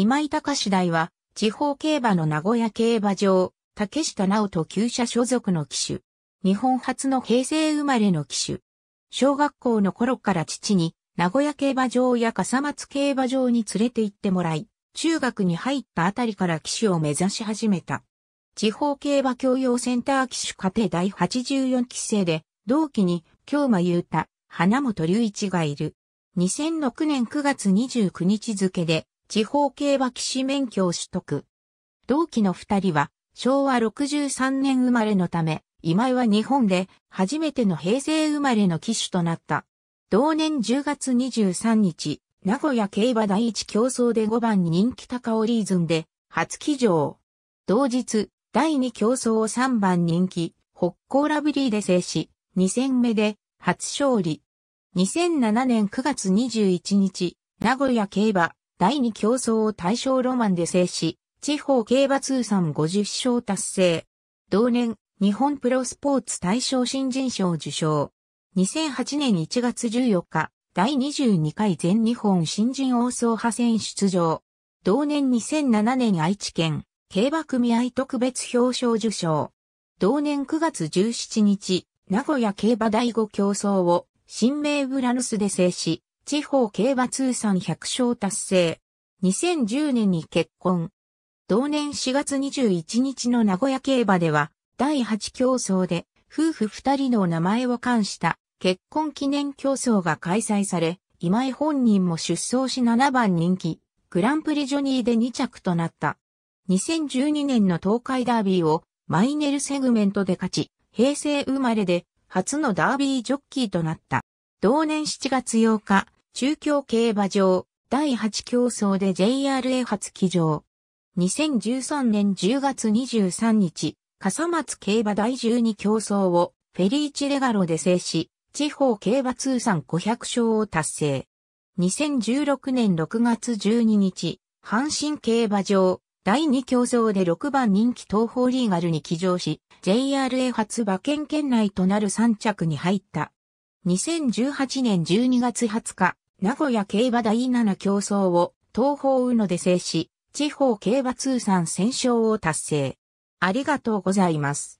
今井隆第は、地方競馬の名古屋競馬場、竹下直人旧車所属の騎手。日本初の平成生まれの騎手。小学校の頃から父に、名古屋競馬場や笠松競馬場に連れて行ってもらい、中学に入ったあたりから騎手を目指し始めた。地方競馬教養センター騎手家庭第84期生で、同期に京馬優太、花本隆一がいる。2006年9月29日付で、地方競馬騎士免許を取得。同期の二人は、昭和63年生まれのため、今井は日本で初めての平成生まれの騎手となった。同年10月23日、名古屋競馬第一競争で5番人気高尾リーズンで初騎乗。同日、第2競争を3番人気、北高ラブリーで制し、2戦目で初勝利。2007年9月21日、名古屋競馬第二競争を大正ロマンで制し、地方競馬通算50勝達成。同年、日本プロスポーツ大賞新人賞受賞。2008年1月14日、第22回全日本新人王総派戦出場。同年2007年愛知県、競馬組合特別表彰受賞。同年9月17日、名古屋競馬第5競争を、新名ブラヌスで制し、地方競馬通算100勝達成。2010年に結婚。同年4月21日の名古屋競馬では、第8競争で、夫婦2人の名前を冠した結婚記念競争が開催され、今井本人も出走し7番人気、グランプリジョニーで2着となった。2012年の東海ダービーをマイネルセグメントで勝ち、平成生まれで初のダービージョッキーとなった。同年7月8日、中京競馬場、第8競争で JRA 初騎乗。2013年10月23日、笠松競馬第12競争をフェリーチレガロで制し、地方競馬通算500勝を達成。2016年6月12日、阪神競馬場、第2競争で6番人気東方リーガルに騎乗し、JRA 初馬券圏内となる3着に入った。2018年12月20日、名古屋競馬第7競争を東方宇野で制し、地方競馬通算戦勝を達成。ありがとうございます。